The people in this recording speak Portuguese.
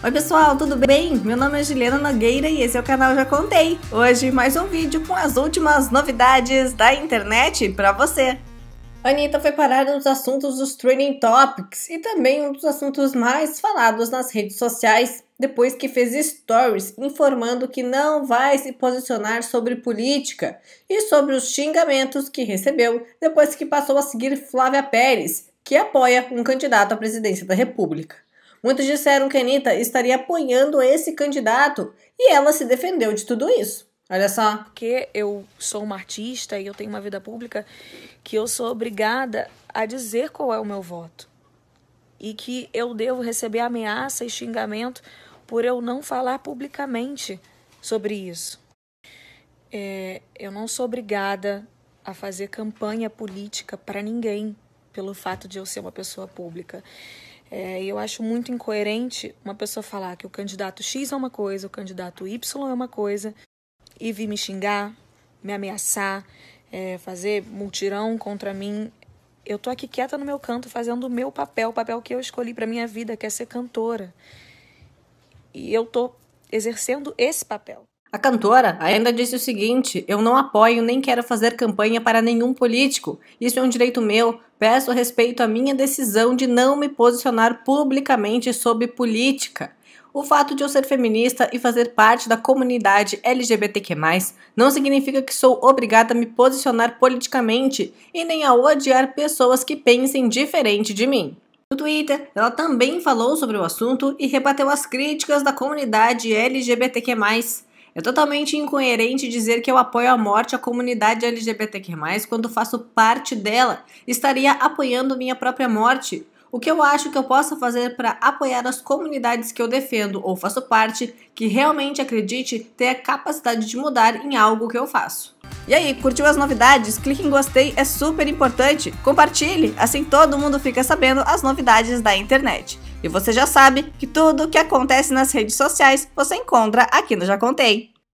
Oi pessoal, tudo bem? Meu nome é Juliana Nogueira e esse é o canal Já Contei. Hoje mais um vídeo com as últimas novidades da internet para você. A Anitta foi parar nos assuntos dos Training Topics e também um dos assuntos mais falados nas redes sociais depois que fez stories informando que não vai se posicionar sobre política e sobre os xingamentos que recebeu depois que passou a seguir Flávia Pérez, que apoia um candidato à presidência da República. Muitos disseram que Anitta estaria apoiando esse candidato e ela se defendeu de tudo isso. Olha só. Porque eu sou uma artista e eu tenho uma vida pública que eu sou obrigada a dizer qual é o meu voto. E que eu devo receber ameaça e xingamento por eu não falar publicamente sobre isso. É, eu não sou obrigada a fazer campanha política para ninguém pelo fato de eu ser uma pessoa pública. É, eu acho muito incoerente uma pessoa falar que o candidato X é uma coisa, o candidato Y é uma coisa, e vir me xingar, me ameaçar, é, fazer multirão contra mim. Eu tô aqui quieta no meu canto, fazendo o meu papel, o papel que eu escolhi para minha vida, que é ser cantora. E eu tô exercendo esse papel. A cantora ainda disse o seguinte: Eu não apoio nem quero fazer campanha para nenhum político. Isso é um direito meu. Peço respeito à minha decisão de não me posicionar publicamente sobre política. O fato de eu ser feminista e fazer parte da comunidade LGBTQ, não significa que sou obrigada a me posicionar politicamente e nem a odiar pessoas que pensem diferente de mim. No Twitter, ela também falou sobre o assunto e rebateu as críticas da comunidade LGBTQ. É totalmente incoerente dizer que eu apoio a morte à comunidade LGBTQ+, quando faço parte dela. Estaria apoiando minha própria morte. O que eu acho que eu possa fazer para apoiar as comunidades que eu defendo ou faço parte, que realmente acredite ter a capacidade de mudar em algo que eu faço. E aí, curtiu as novidades? Clique em gostei, é super importante. Compartilhe, assim todo mundo fica sabendo as novidades da internet. E você já sabe que tudo o que acontece nas redes sociais você encontra aqui no Já Contei.